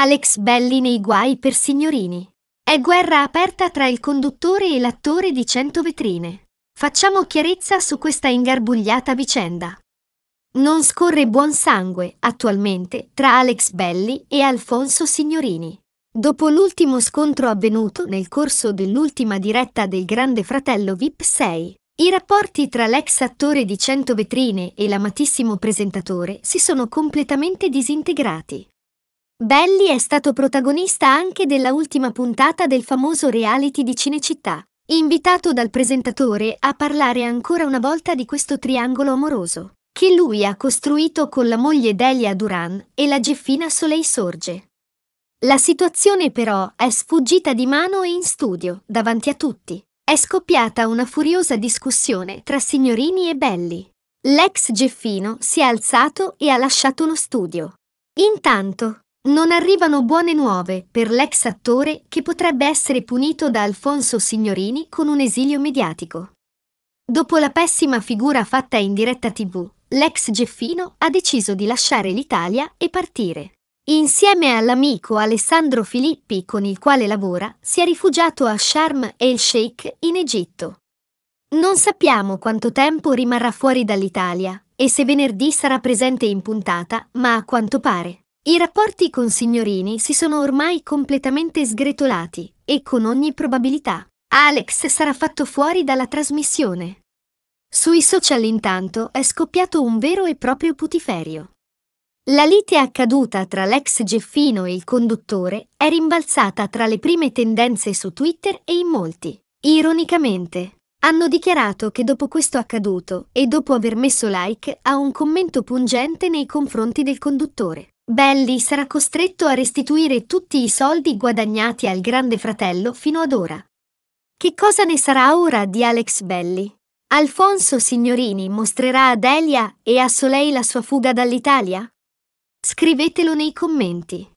Alex Belli nei guai per signorini. È guerra aperta tra il conduttore e l'attore di 100 vetrine. Facciamo chiarezza su questa ingarbugliata vicenda. Non scorre buon sangue, attualmente, tra Alex Belli e Alfonso Signorini. Dopo l'ultimo scontro avvenuto nel corso dell'ultima diretta del Grande Fratello VIP 6, i rapporti tra l'ex attore di 100 vetrine e l'amatissimo presentatore si sono completamente disintegrati. Belli è stato protagonista anche della ultima puntata del famoso reality di Cinecittà, invitato dal presentatore a parlare ancora una volta di questo triangolo amoroso, che lui ha costruito con la moglie Delia Duran e la Geffina Soleil Sorge. La situazione però è sfuggita di mano e in studio, davanti a tutti. È scoppiata una furiosa discussione tra signorini e belli. L'ex Geffino si è alzato e ha lasciato lo studio. Intanto, non arrivano buone nuove per l'ex attore che potrebbe essere punito da Alfonso Signorini con un esilio mediatico. Dopo la pessima figura fatta in diretta tv, l'ex Geffino ha deciso di lasciare l'Italia e partire. Insieme all'amico Alessandro Filippi con il quale lavora, si è rifugiato a Sharm el Sheikh in Egitto. Non sappiamo quanto tempo rimarrà fuori dall'Italia e se venerdì sarà presente in puntata, ma a quanto pare i rapporti con signorini si sono ormai completamente sgretolati e con ogni probabilità Alex sarà fatto fuori dalla trasmissione. Sui social intanto è scoppiato un vero e proprio putiferio. La lite accaduta tra l'ex Geffino e il conduttore è rimbalzata tra le prime tendenze su Twitter e in molti, ironicamente, hanno dichiarato che dopo questo accaduto e dopo aver messo like a un commento pungente nei confronti del conduttore, Belli sarà costretto a restituire tutti i soldi guadagnati al grande fratello fino ad ora. Che cosa ne sarà ora di Alex Belli? Alfonso Signorini mostrerà a Delia e a Soleil la sua fuga dall'Italia? Scrivetelo nei commenti.